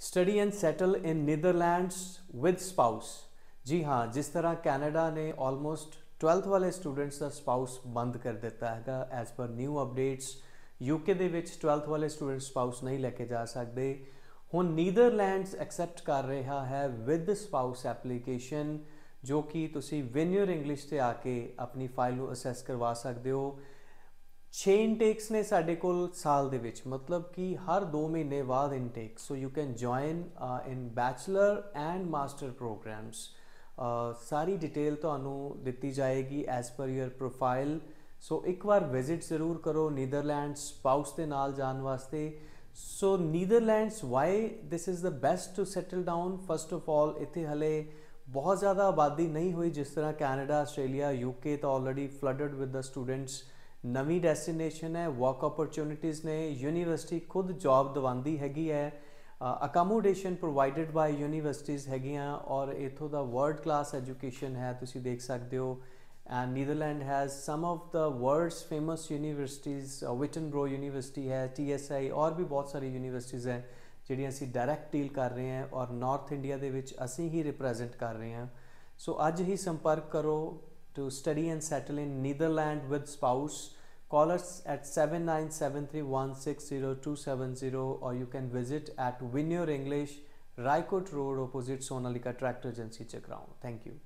Study and settle in Netherlands with spouse ਜੀ ਹਾਂ ਜਿਸ ਤਰ੍ਹਾਂ ਕੈਨੇਡਾ ਨੇ ਆਲਮੋਸਟ 12th ਵਾਲੇ ਸਟੂਡੈਂਟਸ ਦਾ ਸਪਾਊਸ ਬੰਦ ਕਰ ਦਿੱਤਾ ਹੈਗਾ as per new updates UK ਦੇ ਵਿੱਚ 12th ਵਾਲੇ ਸਟੂਡੈਂਟ ਸਪਾਊਸ ਨਹੀਂ ਲੈ ਕੇ ਜਾ ਸਕਦੇ ਹੁਣ ਨੀਦਰਲੈਂਡਸ ਐਕਸੈਪਟ ਕਰ ਰਿਹਾ ਹੈ ਵਿਦ ਸਪਾਊਸ ਐਪਲੀਕੇਸ਼ਨ ਜੋ ਕਿ ਤੁਸੀਂ ਵਿਨਅਰ ਇੰਗਲਿਸ਼ ਤੇ ਆ ਕੇ ਆਪਣੀ ਫਾਈਲ ਨੂੰ ਅਸੈਸ ਕਰਵਾ ਸਕਦੇ ਹੋ 6 ਇਨਟੇਕਸ ਨੇ ਸਾਡੇ ਕੋਲ ਸਾਲ ਦੇ ਵਿੱਚ ਮਤਲਬ ਕਿ ਹਰ 2 ਮਹੀਨੇ ਬਾਅਦ intake so you can join in bachelor and master programs ਸਾਰੀ ਡਿਟੇਲ ਤੁਹਾਨੂੰ ਦਿੱਤੀ ਜਾਏਗੀ ਐਸ ਪਰ ਯਰ ਪ੍ਰੋਫਾਈਲ ਸੋ ਇੱਕ ਵਾਰ ਵਿਜ਼ਿਟ ਜ਼ਰੂਰ ਕਰੋ ਨੀਦਰਲੈਂਡਸ ਸਪਾਊਸ ਦੇ ਨਾਲ ਜਾਣ ਵਾਸਤੇ so Netherlands why this is the best to settle down first of all ਇੱਥੇ ਹਲੇ ਬਹੁਤ ਜ਼ਿਆਦਾ ਆਬਾਦੀ ਨਹੀਂ ਹੋਈ ਜਿਸ ਤਰ੍ਹਾਂ ਕੈਨੇਡਾ ਆਸਟ੍ਰੇਲੀਆ ਯੂਕੇ ਤਾਂ already flooded with the students ਨਵੀਂ ਡੈਸਟੀਨੇਸ਼ਨ ਹੈ ਵਰਕ ਓਪਰਚ्युनिटीज ਨੇ ਯੂਨੀਵਰਸਿਟੀ ਖੁਦ ਜੌਬ ਦਵਾਂਦੀ ਹੈਗੀ ਹੈ ਅਕਮੋਡੇਸ਼ਨ ਪ੍ਰੋਵਾਈਡਡ ਬਾਈ ਯੂਨੀਵਰਸਿਟੀਜ਼ ਹੈਗੀਆਂ ਔਰ ਇਥੋਂ ਦਾ ਵਰਲਡ ਕਲਾਸ ਐਜੂਕੇਸ਼ਨ ਹੈ ਤੁਸੀਂ ਦੇਖ ਸਕਦੇ ਹੋ and Netherland has some of the world's famous ਯੂਨੀਵਰਸਿਟੀਆਂ ਵਿਟਨਬਰੋ ਯੂਨੀਵਰਸਿਟੀ ਹੈ ਟੀਐਸਆਈ ਔਰ ਵੀ ਬਹੁਤ ਸਾਰੀ ਯੂਨੀਵਰਸਿਟੀਆਂ ਹੈ ਜਿਹੜੀਆਂ ਅਸੀਂ ਡਾਇਰੈਕਟ ਡੀਲ ਕਰ ਰਹੇ ਹਾਂ ਔਰ ਨਾਰਥ ਇੰਡੀਆ ਦੇ ਵਿੱਚ ਅਸੀਂ ਹੀ ਰਿਪਰੈਜ਼ੈਂਟ ਕਰ ਰਹੇ ਹਾਂ ਸੋ ਅੱਜ ਹੀ ਸੰਪਰਕ ਕਰੋ to study and settle in Netherland with spouse Call us at 7973160270 or you can visit at Your English, Raikot Road opposite Sonalika Tractor Agency, Ground. Thank you.